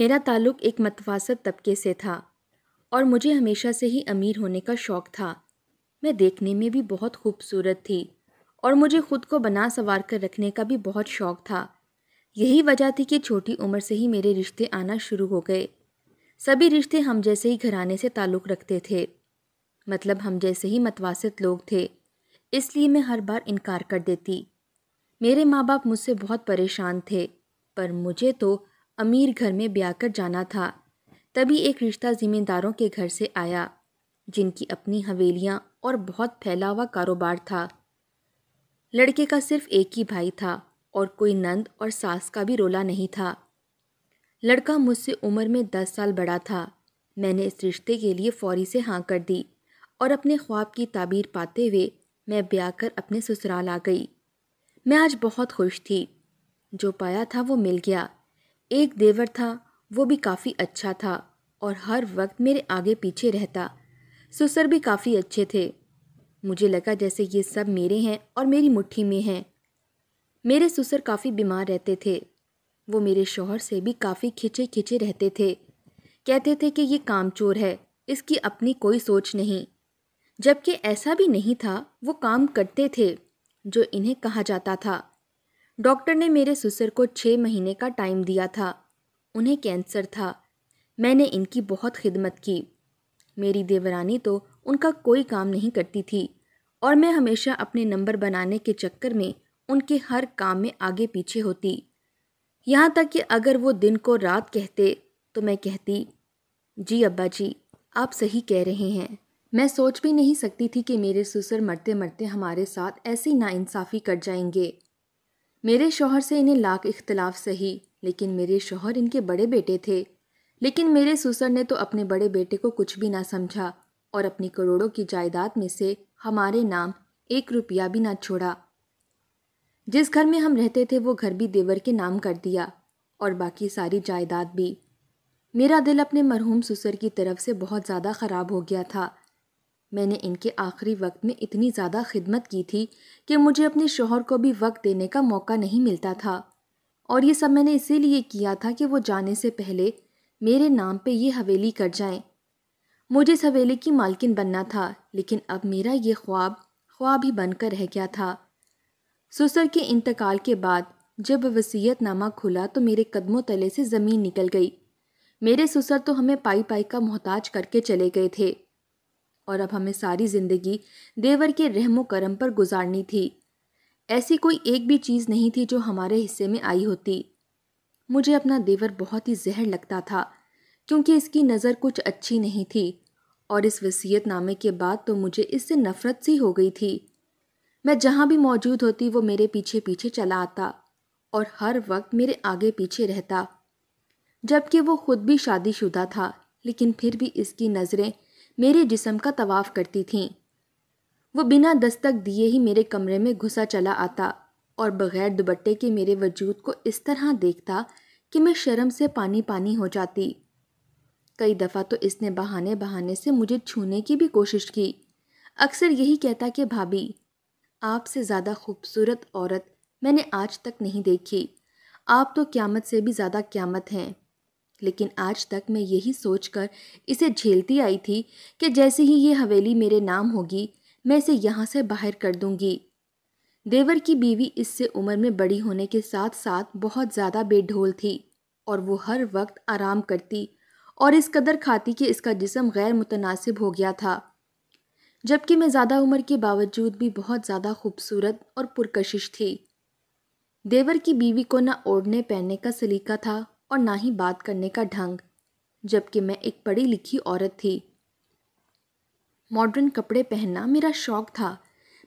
मेरा ताल्लुक़ एक मतवासत तबके से था और मुझे हमेशा से ही अमीर होने का शौक़ था मैं देखने में भी बहुत खूबसूरत थी और मुझे ख़ुद को बना संवार कर रखने का भी बहुत शौक़ था यही वजह थी कि छोटी उम्र से ही मेरे रिश्ते आना शुरू हो गए सभी रिश्ते हम जैसे ही घराने से ताल्लुक़ रखते थे मतलब हम जैसे ही मतवासत लोग थे इसलिए मैं हर बार इनकार कर देती मेरे माँ बाप मुझसे बहुत परेशान थे पर मुझे तो अमीर घर में ब्याह कर जाना था तभी एक रिश्ता जिम्मेदारों के घर से आया जिनकी अपनी हवेलियाँ और बहुत फैला हुआ कारोबार था लड़के का सिर्फ एक ही भाई था और कोई नंद और सास का भी रोला नहीं था लड़का मुझसे उम्र में दस साल बड़ा था मैंने इस रिश्ते के लिए फौरी से हाँ कर दी और अपने ख्वाब की ताबीर पाते हुए मैं ब्याह कर अपने ससुराल आ गई मैं आज बहुत खुश थी जो पाया था वो मिल गया एक देवर था वो भी काफ़ी अच्छा था और हर वक्त मेरे आगे पीछे रहता सुसर भी काफ़ी अच्छे थे मुझे लगा जैसे ये सब मेरे हैं और मेरी मुट्ठी में हैं मेरे सुसर काफ़ी बीमार रहते थे वो मेरे शोहर से भी काफ़ी खिंचे खिंचे रहते थे कहते थे कि ये काम चोर है इसकी अपनी कोई सोच नहीं जबकि ऐसा भी नहीं था वो काम करते थे जो इन्हें कहा जाता था डॉक्टर ने मेरे ससुर को छः महीने का टाइम दिया था उन्हें कैंसर था मैंने इनकी बहुत खिदमत की मेरी देवरानी तो उनका कोई काम नहीं करती थी और मैं हमेशा अपने नंबर बनाने के चक्कर में उनके हर काम में आगे पीछे होती यहाँ तक कि अगर वो दिन को रात कहते तो मैं कहती जी अब्बा जी आप सही कह रहे हैं मैं सोच भी नहीं सकती थी कि मेरे ससुर मरते मरते हमारे साथ ऐसी नाइंसाफ़ी कर जाएंगे मेरे शोहर से इन्हें लाख इख्तलाफ सही लेकिन मेरे शोहर इनके बड़े बेटे थे लेकिन मेरे सुसर ने तो अपने बड़े बेटे को कुछ भी ना समझा और अपनी करोड़ों की जायदाद में से हमारे नाम एक रुपया भी ना छोड़ा जिस घर में हम रहते थे वो घर भी देवर के नाम कर दिया और बाकी सारी जायदाद भी मेरा दिल अपने मरहूम सुसर की तरफ से बहुत ज़्यादा ख़राब हो गया था मैंने इनके आखिरी वक्त में इतनी ज़्यादा खिदमत की थी कि मुझे अपने शोहर को भी वक्त देने का मौका नहीं मिलता था और ये सब मैंने इसीलिए किया था कि वो जाने से पहले मेरे नाम पे ये हवेली कर जाएं। मुझे इस हवेली की मालकिन बनना था लेकिन अब मेरा ये ख्वाब ख्वाब ही बनकर रह गया था ससुर के इंतकाल के बाद जब वसीयतनामा खुला तो मेरे कदमों तले से ज़मीन निकल गई मेरे ससुर तो हमें पाई पाई का मोहताज करके चले गए थे और अब हमें सारी ज़िंदगी देवर के रहमो करम पर गुजारनी थी ऐसी कोई एक भी चीज़ नहीं थी जो हमारे हिस्से में आई होती मुझे अपना देवर बहुत ही जहर लगता था क्योंकि इसकी नज़र कुछ अच्छी नहीं थी और इस वसीयत नामे के बाद तो मुझे इससे नफ़रत सी हो गई थी मैं जहाँ भी मौजूद होती वो मेरे पीछे पीछे चला आता और हर वक्त मेरे आगे पीछे रहता जबकि वो खुद भी शादीशुदा था लेकिन फिर भी इसकी नज़रें मेरे जिसम का तवाफ़ करती थीं वो बिना दस्तक दिए ही मेरे कमरे में घुसा चला आता और बग़ैर दुपट्टे के मेरे वजूद को इस तरह देखता कि मैं शर्म से पानी पानी हो जाती कई दफ़ा तो इसने बहाने बहाने से मुझे छूने की भी कोशिश की अक्सर यही कहता कि भाभी आपसे ज़्यादा खूबसूरत औरत मैंने आज तक नहीं देखी आप तो क़्यामत से भी ज़्यादा क़्यामत हैं लेकिन आज तक मैं यही सोचकर इसे झेलती आई थी कि जैसे ही ये हवेली मेरे नाम होगी मैं इसे यहाँ से बाहर कर दूंगी देवर की बीवी इससे उम्र में बड़ी होने के साथ साथ बहुत ज़्यादा बेढोल थी और वो हर वक्त आराम करती और इस कदर खाती कि इसका जिसम गैर मुतनासिब हो गया था जबकि मैं ज़्यादा उम्र के बावजूद भी बहुत ज़्यादा खूबसूरत और पुरकशिश थी देवर की बीवी को न ओढ़ने पहनने का सलीका था और ना ही बात करने का ढंग जबकि मैं एक पढ़ी लिखी औरत थी मॉडर्न कपड़े पहनना मेरा शौक था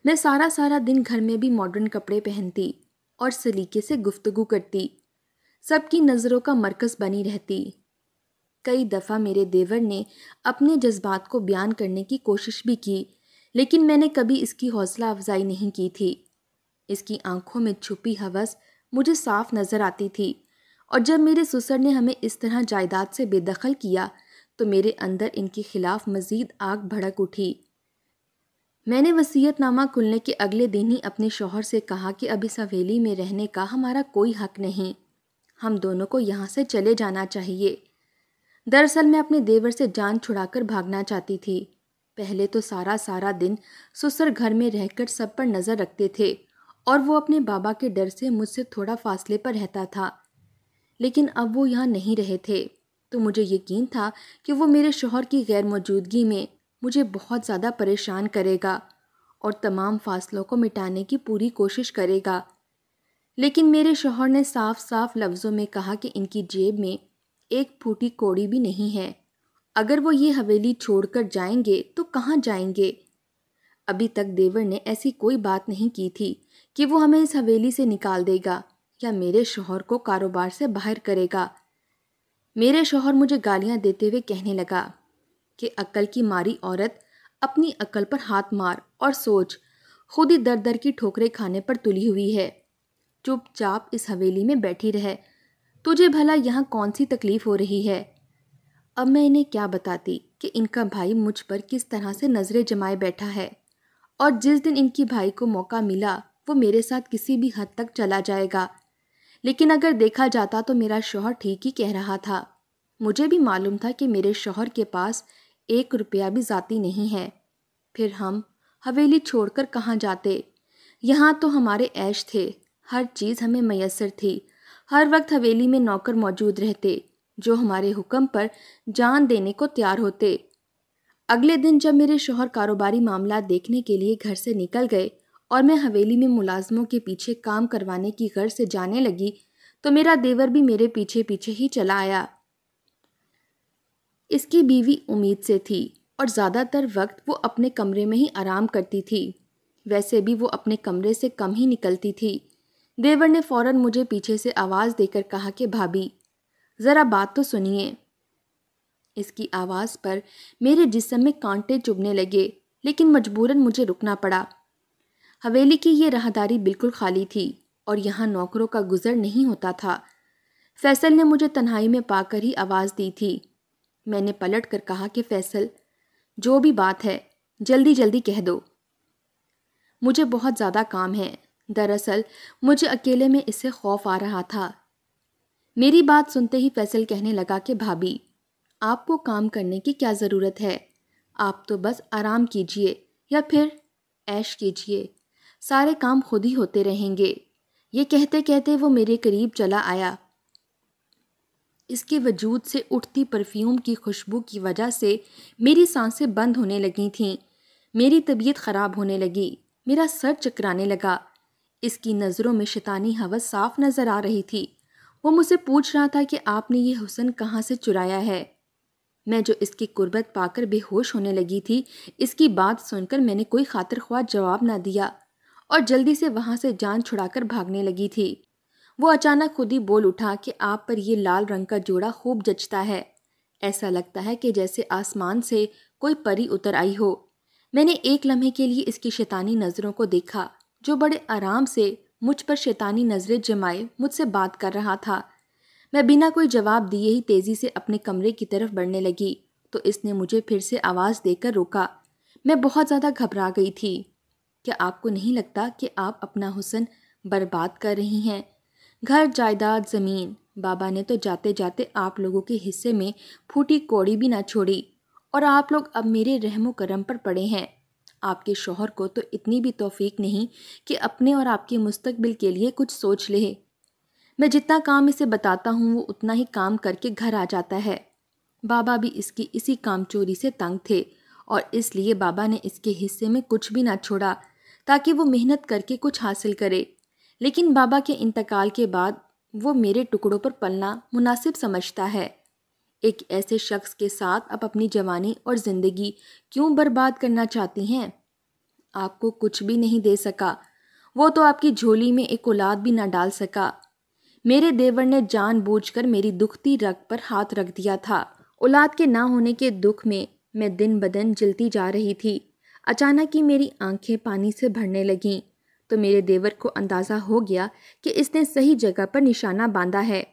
मैं सारा सारा दिन घर में भी मॉडर्न कपड़े पहनती और सलीके से गुफ्तगु करती सबकी नज़रों का मरकज़ बनी रहती कई दफ़ा मेरे देवर ने अपने जज्बात को बयान करने की कोशिश भी की लेकिन मैंने कभी इसकी हौसला अफजाई नहीं की थी इसकी आंखों में छुपी हवस मुझे साफ नज़र आती थी और जब मेरे ससुर ने हमें इस तरह जायदाद से बेदखल किया तो मेरे अंदर इनके खिलाफ मज़ीद आग भड़क उठी मैंने वसीयतनामा खुलने के अगले दिन ही अपने शोहर से कहा कि अब इस हवेली में रहने का हमारा कोई हक नहीं हम दोनों को यहाँ से चले जाना चाहिए दरअसल मैं अपने देवर से जान छुड़ाकर भागना चाहती थी पहले तो सारा सारा दिन ससुर घर में रहकर सब पर नज़र रखते थे और वो अपने बाबा के डर से मुझसे थोड़ा फासले पर रहता था लेकिन अब वो यहाँ नहीं रहे थे तो मुझे यकीन था कि वो मेरे शोहर की गैर मौजूदगी में मुझे बहुत ज़्यादा परेशान करेगा और तमाम फासलों को मिटाने की पूरी कोशिश करेगा लेकिन मेरे शोहर ने साफ साफ लफ्ज़ों में कहा कि इनकी जेब में एक फूटी कोड़ी भी नहीं है अगर वो ये हवेली छोड़कर जाएंगे तो कहाँ जाएंगे अभी तक देवर ने ऐसी कोई बात नहीं की थी कि वो हमें इस हवेली से निकाल देगा क्या मेरे शोहर को कारोबार से बाहर करेगा मेरे शोहर मुझे गालियां देते हुए कहने लगा कि अक्ल की मारी औरत अपनी अक्ल पर हाथ मार और सोच खुद ही दर दर की ठोकरें खाने पर तुली हुई है चुपचाप इस हवेली में बैठी रहे तुझे भला यहाँ कौन सी तकलीफ़ हो रही है अब मैं इन्हें क्या बताती कि इनका भाई मुझ पर किस तरह से नज़रें जमाए बैठा है और जिस दिन इनकी भाई को मौका मिला वो मेरे साथ किसी भी हद तक चला जाएगा लेकिन अगर देखा जाता तो मेरा शोहर ठीक ही कह रहा था मुझे भी मालूम था कि मेरे शोहर के पास एक रुपया भी ज़ाती नहीं है फिर हम हवेली छोड़कर कहाँ जाते यहाँ तो हमारे ऐश थे हर चीज़ हमें मैसर थी हर वक्त हवेली में नौकर मौजूद रहते जो हमारे हुक्म पर जान देने को तैयार होते अगले दिन जब मेरे शोहर कारोबारी मामला देखने के लिए घर से निकल गए और मैं हवेली में मुलाजमों के पीछे काम करवाने की गर्ज से जाने लगी तो मेरा देवर भी मेरे पीछे पीछे ही चला आया इसकी बीवी उम्मीद से थी और ज़्यादातर वक्त वो अपने कमरे में ही आराम करती थी वैसे भी वो अपने कमरे से कम ही निकलती थी देवर ने फौरन मुझे पीछे से आवाज़ देकर कहा कि भाभी ज़रा बात तो सुनिए इसकी आवाज़ पर मेरे जिस्म में कांटे चुभने लगे लेकिन मजबूरन मुझे रुकना पड़ा हवेली की ये राहदारी बिल्कुल खाली थी और यहाँ नौकरों का गुजर नहीं होता था फैसल ने मुझे तन्हाई में पाकर ही आवाज़ दी थी मैंने पलट कर कहा कि फैसल जो भी बात है जल्दी जल्दी कह दो मुझे बहुत ज़्यादा काम है दरअसल मुझे अकेले में इससे खौफ आ रहा था मेरी बात सुनते ही फैसल कहने लगा कि भाभी आपको काम करने की क्या ज़रूरत है आप तो बस आराम कीजिए या फिर ऐश कीजिए सारे काम खुद ही होते रहेंगे ये कहते कहते वो मेरे करीब चला आया इसके वजूद से उठती परफ्यूम की खुशबू की वजह से मेरी सांसें बंद होने लगी थीं मेरी तबीयत ख़राब होने लगी मेरा सर चकराने लगा इसकी नज़रों में शैतानी हवस साफ नज़र आ रही थी वो मुझसे पूछ रहा था कि आपने ये हुसन कहाँ से चुराया है मैं जो इसकी कुर्बत पाकर बेहोश होने लगी थी इसकी बात सुनकर मैंने कोई खातर ख्वा जवाब ना दिया और जल्दी से वहाँ से जान छुड़ाकर भागने लगी थी वो अचानक खुद ही बोल उठा कि आप पर यह लाल रंग का जोड़ा खूब जचता है ऐसा लगता है कि जैसे आसमान से कोई परी उतर आई हो मैंने एक लम्हे के लिए इसकी शैतानी नज़रों को देखा जो बड़े आराम से मुझ पर शैतानी नज़रें जमाए मुझसे बात कर रहा था मैं बिना कोई जवाब दिए ही तेज़ी से अपने कमरे की तरफ बढ़ने लगी तो इसने मुझे फिर से आवाज़ देकर रोका मैं बहुत ज़्यादा घबरा गई थी क्या आपको नहीं लगता कि आप अपना हुसन बर्बाद कर रही हैं घर जायदाद ज़मीन बाबा ने तो जाते जाते आप लोगों के हिस्से में फूटी कौड़ी भी ना छोड़ी और आप लोग अब मेरे रहमो करम पर पड़े हैं आपके शोहर को तो इतनी भी तोफीक नहीं कि अपने और आपके मुस्तकबिल के लिए कुछ सोच ले मैं जितना काम इसे बताता हूँ वो उतना ही काम करके घर आ जाता है बाबा भी इसकी इसी काम चोरी से तंग थे और इसलिए बाबा ने इसके हिस्से में कुछ भी ना छोड़ा ताकि वो मेहनत करके कुछ हासिल करे लेकिन बाबा के इंतकाल के बाद वो मेरे टुकड़ों पर पलना मुनासिब समझता है एक ऐसे शख्स के साथ आप अपनी जवानी और ज़िंदगी क्यों बर्बाद करना चाहती हैं आपको कुछ भी नहीं दे सका वो तो आपकी झोली में एक औलाद भी ना डाल सका मेरे देवर ने जानबूझकर मेरी दुखती रग पर हाथ रख दिया था औलाद के ना होने के दुख में मैं दिन ब दिन जलती जा रही थी अचानक ही मेरी आंखें पानी से भरने लगीं तो मेरे देवर को अंदाज़ा हो गया कि इसने सही जगह पर निशाना बांधा है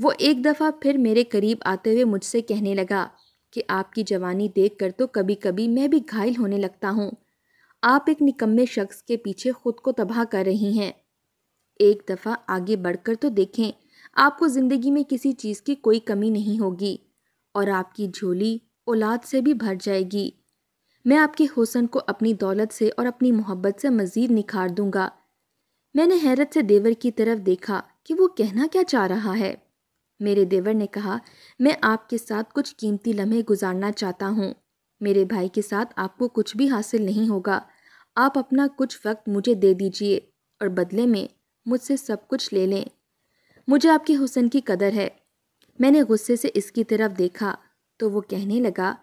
वो एक दफ़ा फिर मेरे करीब आते हुए मुझसे कहने लगा कि आपकी जवानी कर तो कभी कभी मैं भी घायल होने लगता हूँ आप एक निकम्मे शख्स के पीछे खुद को तबाह कर रही हैं एक दफ़ा आगे बढ़कर तो देखें आपको ज़िंदगी में किसी चीज़ की कोई कमी नहीं होगी और आपकी झोली औलाद से भी भर जाएगी मैं आपके हुसन को अपनी दौलत से और अपनी मोहब्बत से मज़ीद निखार दूंगा मैंने हैरत से देवर की तरफ देखा कि वो कहना क्या चाह रहा है मेरे देवर ने कहा मैं आपके साथ कुछ कीमती लम्हे गुजारना चाहता हूँ मेरे भाई के साथ आपको कुछ भी हासिल नहीं होगा आप अपना कुछ वक्त मुझे दे दीजिए और बदले में मुझसे सब कुछ ले लें मुझे आपके हुसन की कदर है मैंने गुस्से से इसकी तरफ देखा तो वो कहने लगा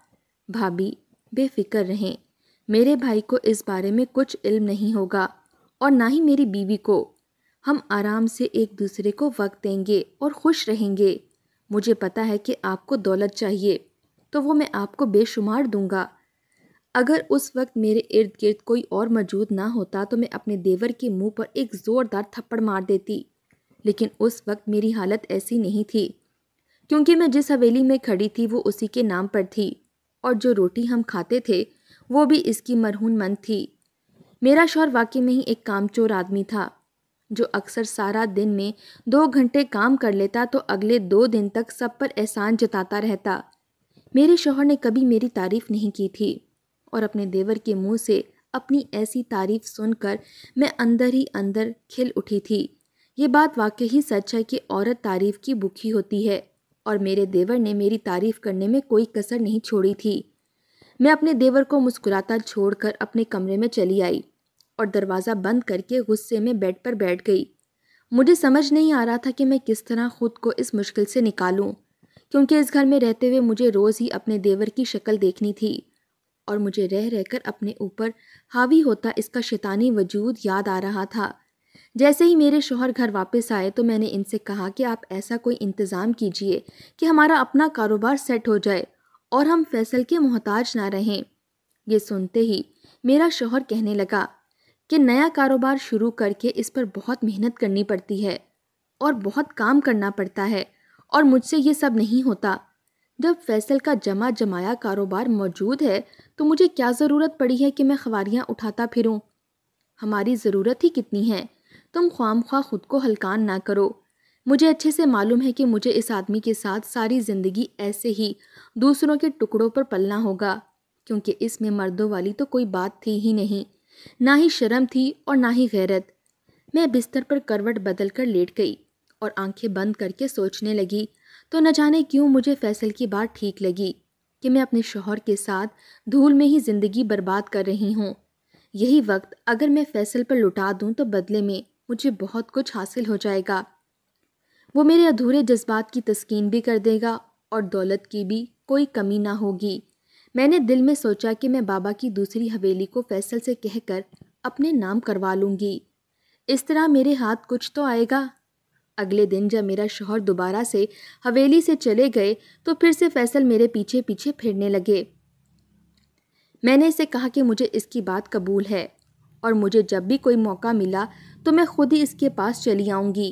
भाभी बेफिक्र रहें मेरे भाई को इस बारे में कुछ इल्म नहीं होगा और ना ही मेरी बीवी को हम आराम से एक दूसरे को वक्त देंगे और खुश रहेंगे मुझे पता है कि आपको दौलत चाहिए तो वो मैं आपको बेशुमार दूंगा अगर उस वक्त मेरे इर्द गिर्द कोई और मौजूद ना होता तो मैं अपने देवर के मुंह पर एक ज़ोरदार थप्पड़ मार देती लेकिन उस वक्त मेरी हालत ऐसी नहीं थी क्योंकि मैं जिस हवेली में खड़ी थी वो उसी के नाम पर थी और जो रोटी हम खाते थे वो भी इसकी मरहून मंद थी मेरा शौहर वाकई में ही एक कामचोर आदमी था जो अक्सर सारा दिन में दो घंटे काम कर लेता तो अगले दो दिन तक सब पर एहसान जताता रहता मेरे शोहर ने कभी मेरी तारीफ़ नहीं की थी और अपने देवर के मुंह से अपनी ऐसी तारीफ सुनकर मैं अंदर ही अंदर खिल उठी थी ये बात वाकई ही सच है कि औरत तारीफ़ की भूखी होती है और मेरे देवर ने मेरी तारीफ करने में कोई कसर नहीं छोड़ी थी मैं अपने देवर को मुस्कुराता छोड़कर अपने कमरे में चली आई और दरवाज़ा बंद करके गुस्से में बेड पर बैठ गई मुझे समझ नहीं आ रहा था कि मैं किस तरह खुद को इस मुश्किल से निकालूं क्योंकि इस घर में रहते हुए मुझे रोज़ ही अपने देवर की शक्ल देखनी थी और मुझे रह रहकर अपने ऊपर हावी होता इसका शैतानी वजूद याद आ रहा था जैसे ही मेरे शोहर घर वापस आए तो मैंने इनसे कहा कि आप ऐसा कोई इंतज़ाम कीजिए कि हमारा अपना कारोबार सेट हो जाए और हम फैसल के मोहताज ना रहें ये सुनते ही मेरा शोहर कहने लगा कि नया कारोबार शुरू करके इस पर बहुत मेहनत करनी पड़ती है और बहुत काम करना पड़ता है और मुझसे ये सब नहीं होता जब फैसल का जमा जमाया कारोबार मौजूद है तो मुझे क्या ज़रूरत पड़ी है कि मैं खवारियाँ उठाता फिरूँ हमारी ज़रूरत ही कितनी है तुम ख्वाम ख्वा खुद को हलकान ना करो मुझे अच्छे से मालूम है कि मुझे इस आदमी के साथ सारी ज़िंदगी ऐसे ही दूसरों के टुकड़ों पर पलना होगा क्योंकि इसमें मर्दों वाली तो कोई बात थी ही नहीं ना ही शर्म थी और ना ही गैरत मैं बिस्तर पर करवट बदल कर लेट गई और आंखें बंद करके सोचने लगी तो न जाने क्यों मुझे फैसल की बात ठीक लगी कि मैं अपने शोहर के साथ धूल में ही ज़िंदगी बर्बाद कर रही हूँ यही वक्त अगर मैं फैसल पर लुटा दूँ तो बदले में मुझे बहुत कुछ हासिल हो जाएगा वो मेरे अधूरे जज्बात की तस्कीन भी कर देगा और दौलत की भी कोई कमी ना होगी मैंने दिल में सोचा कि मैं बाबा की दूसरी हवेली को फैसल से कहकर अपने नाम करवा लूँगी इस तरह मेरे हाथ कुछ तो आएगा अगले दिन जब मेरा शोहर दोबारा से हवेली से चले गए तो फिर से फैसल मेरे पीछे पीछे फिरने लगे मैंने इसे कहा कि मुझे इसकी बात कबूल है और मुझे जब भी कोई मौका मिला तो मैं खुद ही इसके पास चली आऊँगी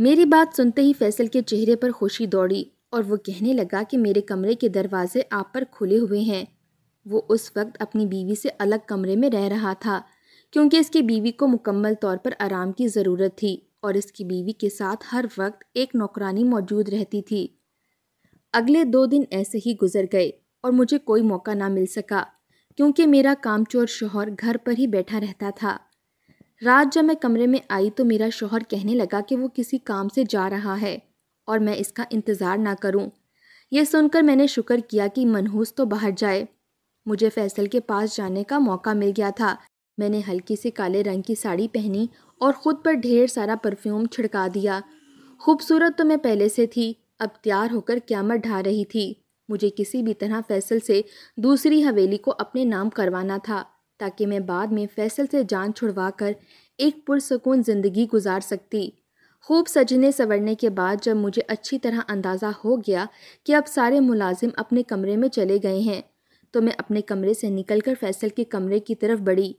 मेरी बात सुनते ही फैसल के चेहरे पर खुशी दौड़ी और वो कहने लगा कि मेरे कमरे के दरवाजे आप पर खुले हुए हैं वो उस वक्त अपनी बीवी से अलग कमरे में रह रहा था क्योंकि इसकी बीवी को मुकम्मल तौर पर आराम की ज़रूरत थी और इसकी बीवी के साथ हर वक्त एक नौकरानी मौजूद रहती थी अगले दो दिन ऐसे ही गुजर गए और मुझे कोई मौका ना मिल सका क्योंकि मेरा कामचोर शोहर घर पर ही बैठा रहता था रात जब मैं कमरे में आई तो मेरा शोहर कहने लगा कि वो किसी काम से जा रहा है और मैं इसका इंतज़ार ना करूं। यह सुनकर मैंने शुक्र किया कि मनहूस तो बाहर जाए मुझे फैसल के पास जाने का मौका मिल गया था मैंने हल्की सी काले रंग की साड़ी पहनी और ख़ुद पर ढेर सारा परफ्यूम छिड़का दिया खूबसूरत तो मैं पहले से थी अब तैयार होकर क्यामत ढा रही थी मुझे किसी भी तरह फैसल से दूसरी हवेली को अपने नाम करवाना था ताकि मैं बाद में फैसल से जान छुड़वा कर एक पुरसकून ज़िंदगी गुजार सकती खूब सजने संवरने के बाद जब मुझे अच्छी तरह अंदाज़ा हो गया कि अब सारे मुलाजिम अपने कमरे में चले गए हैं तो मैं अपने कमरे से निकलकर फैसल के कमरे की तरफ बढ़ी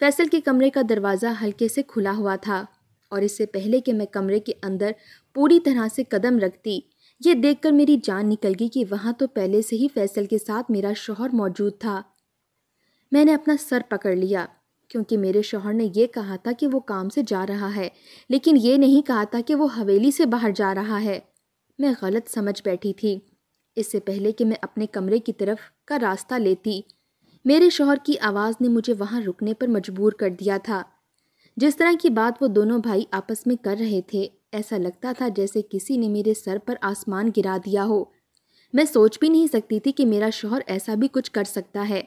फैसल के कमरे का दरवाज़ा हल्के से खुला हुआ था और इससे पहले कि मैं कमरे के अंदर पूरी तरह से कदम रखती ये देखकर मेरी जान निकल गई कि वहाँ तो पहले से ही फैसल के साथ मेरा शोहर मौजूद था मैंने अपना सर पकड़ लिया क्योंकि मेरे शोहर ने यह कहा था कि वो काम से जा रहा है लेकिन ये नहीं कहा था कि वो हवेली से बाहर जा रहा है मैं गलत समझ बैठी थी इससे पहले कि मैं अपने कमरे की तरफ का रास्ता लेती मेरे शोहर की आवाज़ ने मुझे वहाँ रुकने पर मजबूर कर दिया था जिस तरह की बात वो दोनों भाई आपस में कर रहे थे ऐसा लगता था जैसे किसी ने मेरे सर पर आसमान गिरा दिया हो मैं सोच भी नहीं सकती थी कि मेरा शोहर ऐसा भी कुछ कर सकता है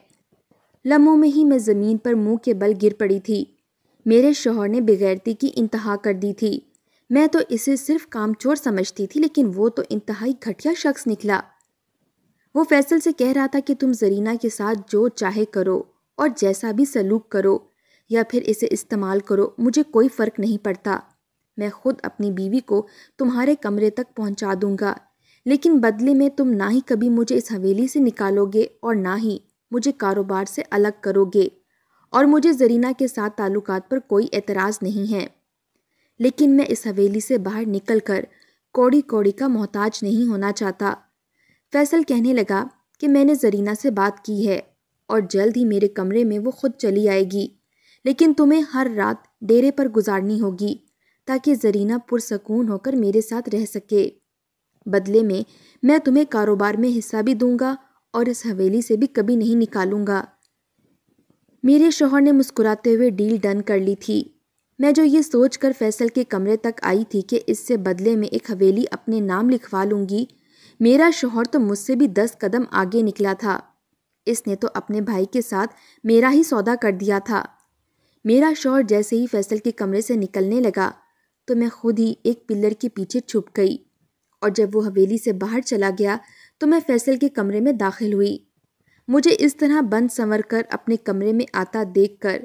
लम्हों में ही मैं ज़मीन पर मुंह के बल गिर पड़ी थी मेरे शोहर ने बगैरती की इंतहा कर दी थी मैं तो इसे सिर्फ कामचोर समझती थी लेकिन वो तो इंतहाई घटिया शख्स निकला वो फैसल से कह रहा था कि तुम जरीना के साथ जो चाहे करो और जैसा भी सलूक करो या फिर इसे इस्तेमाल करो मुझे कोई फ़र्क नहीं पड़ता मैं खुद अपनी बीवी को तुम्हारे कमरे तक पहुंचा दूंगा लेकिन बदले में तुम ना ही कभी मुझे इस हवेली से निकालोगे और ना ही मुझे कारोबार से अलग करोगे और मुझे जरीना के साथ ताल्लुकात पर कोई एतराज़ नहीं है लेकिन मैं इस हवेली से बाहर निकल कर कौड़ी कौड़ी का मोहताज नहीं होना चाहता फैसल कहने लगा कि मैंने जरीना से बात की है और जल्द ही मेरे कमरे में वो खुद चली आएगी लेकिन तुम्हें हर रात डेरे पर गुजारनी होगी ताकि जरीना पुरसकून होकर मेरे साथ रह सके बदले में मैं तुम्हें कारोबार में हिस्सा भी दूंगा और इस हवेली से भी कभी नहीं निकालूंगा मेरे शोहर ने मुस्कुराते हुए डील डन कर ली थी मैं जो ये सोच कर फैसल के कमरे तक आई थी कि इससे बदले में एक हवेली अपने नाम लिखवा लूंगी मेरा शोहर तो मुझसे भी दस कदम आगे निकला था इसने तो अपने भाई के साथ मेरा ही सौदा कर दिया था मेरा शोहर जैसे ही फैसल के कमरे से निकलने लगा तो मैं खुद ही एक पिल्लर के पीछे छुप गई और जब वो हवेली से बाहर चला गया तो मैं फैसल के कमरे में दाखिल हुई मुझे इस तरह बंद संवर कर अपने कमरे में आता देख कर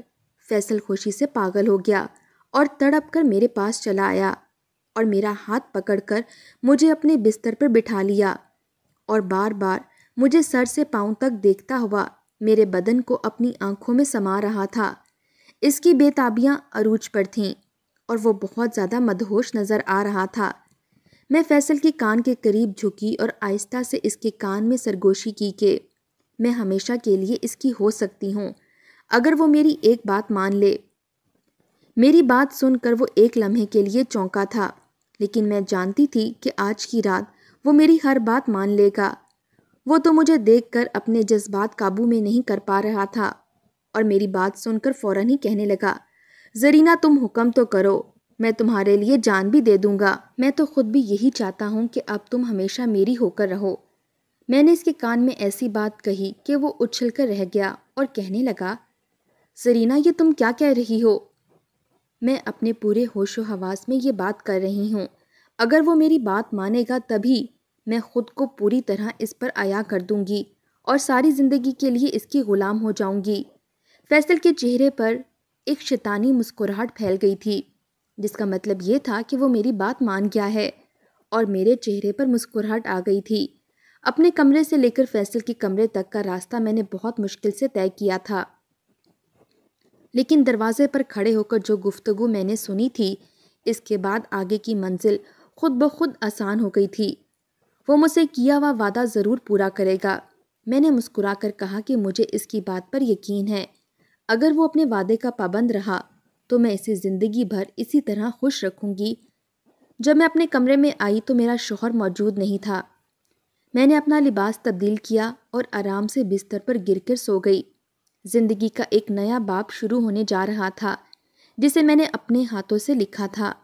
फैसल खुशी से पागल हो गया और तड़प कर मेरे पास चला आया और मेरा हाथ पकड़कर मुझे अपने बिस्तर पर बिठा लिया और बार बार मुझे सर से पाँव तक देखता हुआ मेरे बदन को अपनी आंखों में समा रहा था इसकी बेताबियां अरूज पर थीं और वो बहुत ज़्यादा मदहोश नज़र आ रहा था मैं फैसल के कान के करीब झुकी और आहिस्ता से इसके कान में सरगोशी की के मैं हमेशा के लिए इसकी हो सकती हूँ अगर वो मेरी एक बात मान ले मेरी बात सुनकर वो एक लम्हे के लिए चौंका था लेकिन मैं जानती थी कि आज की रात वो मेरी हर बात मान लेगा वो तो मुझे देखकर अपने जज्बात काबू में नहीं कर पा रहा था और मेरी बात सुनकर फ़ौरन ही कहने लगा ज़रीना तुम हुक्म तो करो मैं तुम्हारे लिए जान भी दे दूंगा मैं तो खुद भी यही चाहता हूँ कि अब तुम हमेशा मेरी होकर रहो मैंने इसके कान में ऐसी बात कही कि वो उछल कर रह गया और कहने लगा सरीना ये तुम क्या कह रही हो मैं अपने पूरे होशो हवास में ये बात कर रही हूँ अगर वो मेरी बात मानेगा तभी मैं खुद को पूरी तरह इस पर आया कर दूंगी और सारी ज़िंदगी के लिए इसकी ग़ुलाम हो जाऊंगी फैसल के चेहरे पर एक शैतानी मुस्कुराहट फैल गई थी जिसका मतलब ये था कि वो मेरी बात मान गया है और मेरे चेहरे पर मुस्कुराहट आ गई थी अपने कमरे से लेकर फैसल के कमरे तक का रास्ता मैंने बहुत मुश्किल से तय किया था लेकिन दरवाजे पर खड़े होकर जो गुफ्तगु मैंने सुनी थी इसके बाद आगे की मंजिल खुद ब खुद आसान हो गई थी वो मुझसे किया हुआ वादा ज़रूर पूरा करेगा मैंने मुस्कुरा कर कहा कि मुझे इसकी बात पर यकीन है अगर वो अपने वादे का पाबंद रहा तो मैं इसे ज़िंदगी भर इसी तरह खुश रखूँगी जब मैं अपने कमरे में आई तो मेरा शोहर मौजूद नहीं था मैंने अपना लिबास तब्दील किया और आराम से बिस्तर पर गिरकर सो गई ज़िंदगी का एक नया बाप शुरू होने जा रहा था जिसे मैंने अपने हाथों से लिखा था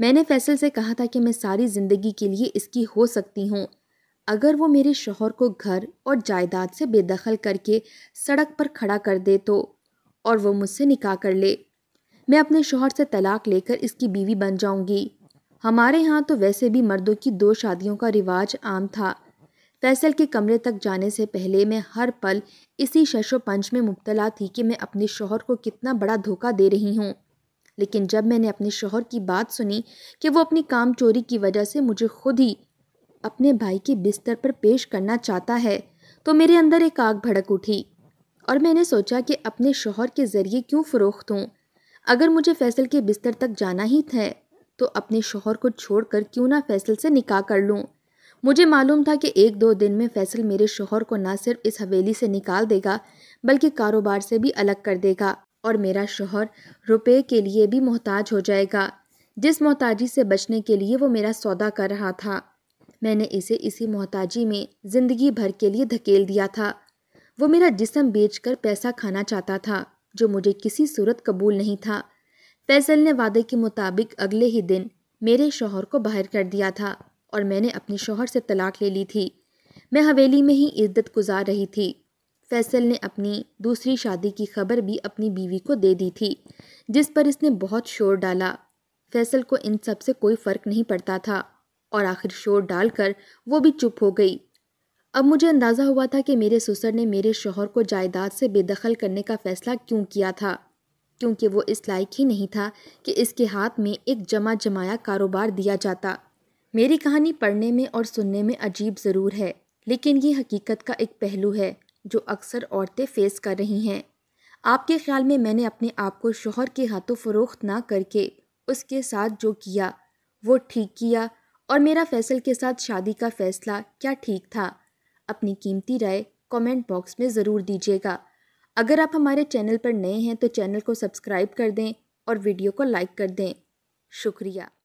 मैंने फैसल से कहा था कि मैं सारी ज़िंदगी के लिए इसकी हो सकती हूँ अगर वो मेरे शोहर को घर और जायदाद से बेदखल करके सड़क पर खड़ा कर दे तो और वो मुझसे निकाह कर ले मैं अपने शोहर से तलाक लेकर इसकी बीवी बन जाऊंगी हमारे यहाँ तो वैसे भी मर्दों की दो शादियों का रिवाज आम था फैसल के कमरे तक जाने से पहले मैं हर पल इसी शशोपंच में मुबतला थी कि मैं अपने शोहर को कितना बड़ा धोखा दे रही हूँ लेकिन जब मैंने अपने शोहर की बात सुनी कि वो अपनी काम चोरी की वजह से मुझे खुद ही अपने भाई के बिस्तर पर पेश करना चाहता है तो मेरे अंदर एक आग भड़क उठी और मैंने सोचा कि अपने शोहर के ज़रिए क्यों फ़रोख्त हूँ अगर मुझे फैसल के बिस्तर तक जाना ही था तो अपने शोहर को छोड़कर क्यों ना फैसल से निकाह कर लूँ मुझे मालूम था कि एक दो दिन में फैसल मेरे शोहर को ना सिर्फ इस हवेली से निकाल देगा बल्कि कारोबार से भी अलग कर देगा और मेरा शोहर रुपए के लिए भी मोहताज हो जाएगा जिस मोहताजी से बचने के लिए वो मेरा सौदा कर रहा था मैंने इसे इसी मोहताजी में ज़िंदगी भर के लिए धकेल दिया था वो मेरा जिसम बेचकर पैसा खाना चाहता था जो मुझे किसी सूरत कबूल नहीं था फैसल ने वादे के मुताबिक अगले ही दिन मेरे शोहर को बाहर कर दिया था और मैंने अपने शोहर से तलाक ले ली थी मैं हवेली में ही इज्जत गुजार रही थी फैसल ने अपनी दूसरी शादी की खबर भी अपनी बीवी को दे दी थी जिस पर इसने बहुत शोर डाला फैसल को इन सब से कोई फ़र्क नहीं पड़ता था और आखिर शोर डालकर वो भी चुप हो गई अब मुझे अंदाज़ा हुआ था कि मेरे ससुर ने मेरे शोहर को जायदाद से बेदखल करने का फ़ैसला क्यों किया था क्योंकि वो इस लायक ही नहीं था कि इसके हाथ में एक जमा जमाया कारोबार दिया जाता मेरी कहानी पढ़ने में और सुनने में अजीब ज़रूर है लेकिन ये हकीकत का एक पहलू है जो अक्सर औरतें फेस कर रही हैं आपके ख्याल में मैंने अपने आप को शोहर के हाथों फरोख्त ना करके उसके साथ जो किया वो ठीक किया और मेरा फैसल के साथ शादी का फ़ैसला क्या ठीक था अपनी कीमती राय कमेंट बॉक्स में ज़रूर दीजिएगा अगर आप हमारे चैनल पर नए हैं तो चैनल को सब्सक्राइब कर दें और वीडियो को लाइक कर दें शुक्रिया